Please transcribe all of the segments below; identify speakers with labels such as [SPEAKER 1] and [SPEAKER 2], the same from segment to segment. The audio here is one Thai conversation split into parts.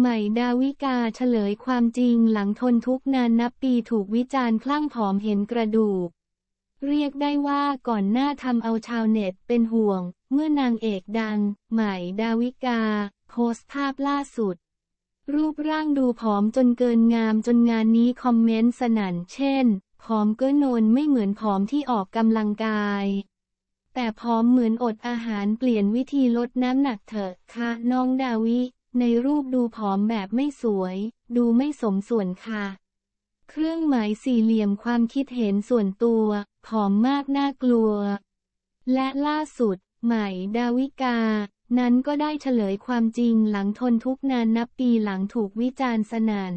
[SPEAKER 1] ใหม่ดาวิกาเฉลยความจริงหลังทนทุกนานนับปีถูกวิจารณ์คลั่งผอมเห็นกระดูก เรียกได้ว่าก่อนหน้าทำเอาชาวเน็ตเป็นห่วง เมื่อนางเอกดัง ใหม่ดาวิกา โพสต์ภาพล่าสุด รูปร่างดูผอมจนเกินงามจนงานนี้คอมเมนต์สนั่นเช่น ผอมเกินนนไม่เหมือนผอมที่ออกกำลังกาย แต่ผอมเหมือนอดอาหารเปลี่ยนวิธีลดน้ำหนักเถอะค่ะน้องดาวิในรูปดูผอมแบบไม่สวย ดูไม่สมส่วนค่ะ เครื่องหมายสี่เหลี่ยมความคิดเห็นส่วนตัว ผอมมากน่ากลัว และล่าสุดใหม่ดาวิกา นั้นก็ได้เฉลยความจริงหลังทนทุกนานนับปีหลังถูกวิจารณ์สนัน่น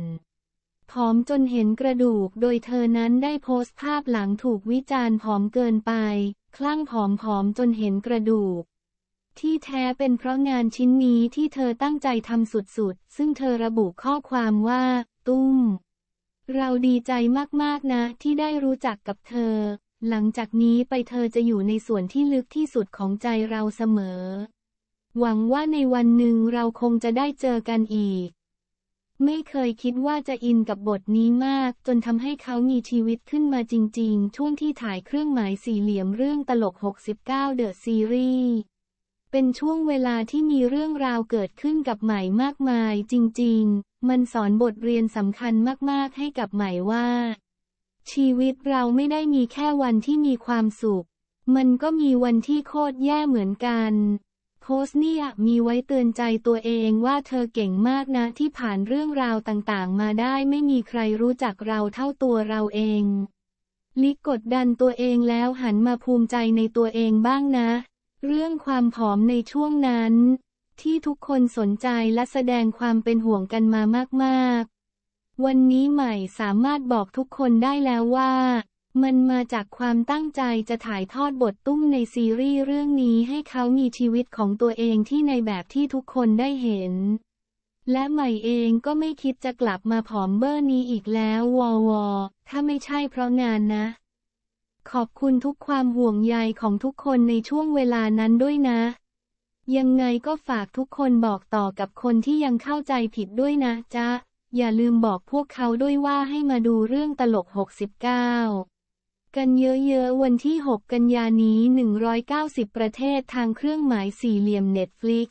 [SPEAKER 1] ผอมจนเห็นกระดูก โดยเธอนั้นได้โพสต์ภาพหลังถูกวิจารณ์ผอมเกินไป คลั่งผอมผอมจนเห็นกระดูกที่แท้เป็นเพราะงานชิ้นนี้ที่เธอตั้งใจทำสุดๆ ซึ่งเธอระบุข้อความว่า ตุ้ม เราดีใจมากๆ นะ ที่ได้รู้จักกับเธอ หลังจากนี้ไปเธอจะอยู่ในส่วนที่ลึกที่สุดของใจเราเสมอ หวังว่าในวันหนึ่งเราคงจะได้เจอกันอีก ไม่เคยคิดว่าจะอินกับบทนี้มาก จนทำให้เขามีชีวิตขึ้นมาจริงๆ ช่วงที่ถ่ายเครื่องหมายสี่เหลี่ยมเรื่องตลก 69ดอะซีรีส์เป็นช่วงเวลาที่มีเรื่องราวเกิดขึ้นกับใหม่มากมาย จริงๆ มันสอนบทเรียนสำคัญมากๆให้กับใหม่ว่า ชีวิตเราไม่ได้มีแค่วันที่มีความสุข มันก็มีวันที่โคตรแย่เหมือนกัน โพสเนี่ยมีไว้เตือนใจตัวเองว่าเธอเก่งมากนะที่ผ่านเรื่องราวต่างๆมาได้ไม่มีใครรู้จักเราเท่าตัวเราเอง ลิกกดดันตัวเองแล้วหันมาภูมิใจในตัวเองบ้างนะเรื่องความผอมในช่วงนั้น ที่ทุกคนสนใจและแสดงความเป็นห่วงกันมามาก ๆ วันนี้ใหม่สามารถบอกทุกคนได้แล้วว่า มันมาจากความตั้งใจจะถ่ายทอดบทตุ้มในซีรีส์เรื่องนี้ให้เขามีชีวิตของตัวเองที่ในแบบที่ทุกคนได้เห็น และใหม่เองก็ไม่คิดจะกลับมาผอมเบอร์นี้อีกแล้ววอวอถ้าไม่ใช่เพราะงานนะขอบคุณทุกความห่วงใยของทุกคนในช่วงเวลานั้นด้วยนะ ยังไงก็ฝากทุกคนบอกต่อกับคนที่ยังเข้าใจผิดด้วยนะจ๊ะ อย่าลืมบอกพวกเขาด้วยว่าให้มาดูเรื่องตลก 69 กันเยอะๆ วันที่ 6 กันยานี้ 190 ประเทศทางเครื่องหมายสี่เหลี่ยม Netflix